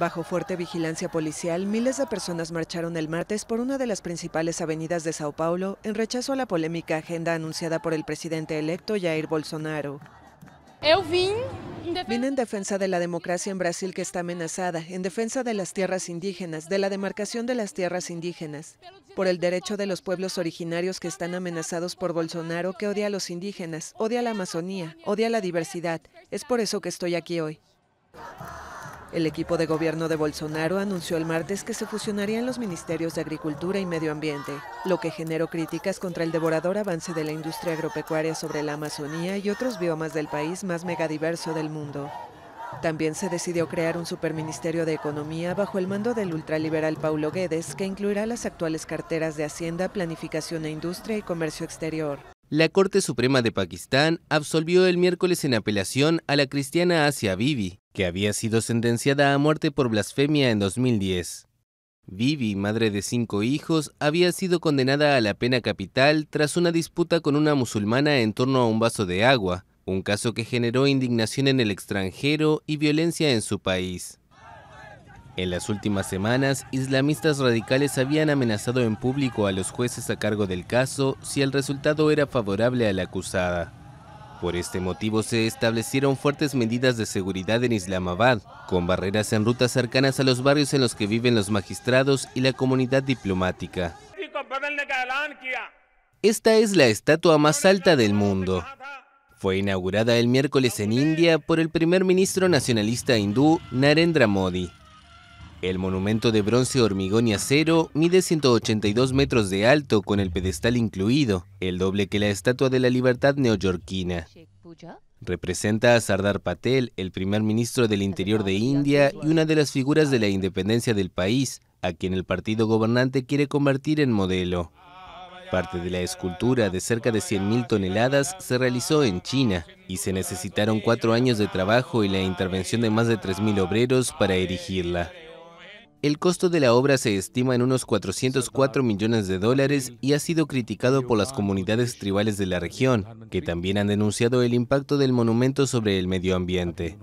Bajo fuerte vigilancia policial, miles de personas marcharon el martes por una de las principales avenidas de Sao Paulo en rechazo a la polémica agenda anunciada por el presidente electo Jair Bolsonaro. Yo em Vine en defensa de la democracia en Brasil que está amenazada, en defensa de las tierras indígenas, de la demarcación de las tierras indígenas, por el derecho de los pueblos originarios que están amenazados por Bolsonaro que odia a los indígenas, odia a la Amazonía, odia a la diversidad. Es por eso que estoy aquí hoy. El equipo de gobierno de Bolsonaro anunció el martes que se fusionarían los ministerios de Agricultura y Medio Ambiente, lo que generó críticas contra el devorador avance de la industria agropecuaria sobre la Amazonía y otros biomas del país más megadiverso del mundo. También se decidió crear un superministerio de Economía bajo el mando del ultraliberal Paulo Guedes, que incluirá las actuales carteras de Hacienda, Planificación e Industria y Comercio Exterior. La Corte Suprema de Pakistán absolvió el miércoles en apelación a la cristiana Asia Bibi, que había sido sentenciada a muerte por blasfemia en 2010. Vivi, madre de cinco hijos, había sido condenada a la pena capital tras una disputa con una musulmana en torno a un vaso de agua, un caso que generó indignación en el extranjero y violencia en su país. En las últimas semanas, islamistas radicales habían amenazado en público a los jueces a cargo del caso si el resultado era favorable a la acusada. Por este motivo se establecieron fuertes medidas de seguridad en Islamabad, con barreras en rutas cercanas a los barrios en los que viven los magistrados y la comunidad diplomática. Esta es la estatua más alta del mundo. Fue inaugurada el miércoles en India por el primer ministro nacionalista hindú Narendra Modi. El monumento de bronce, hormigón y acero mide 182 metros de alto con el pedestal incluido, el doble que la Estatua de la Libertad neoyorquina. Representa a Sardar Patel, el primer ministro del Interior de India y una de las figuras de la independencia del país, a quien el partido gobernante quiere convertir en modelo. Parte de la escultura de cerca de 100.000 toneladas se realizó en China y se necesitaron cuatro años de trabajo y la intervención de más de 3.000 obreros para erigirla. El costo de la obra se estima en unos 404 millones de dólares y ha sido criticado por las comunidades tribales de la región, que también han denunciado el impacto del monumento sobre el medio ambiente.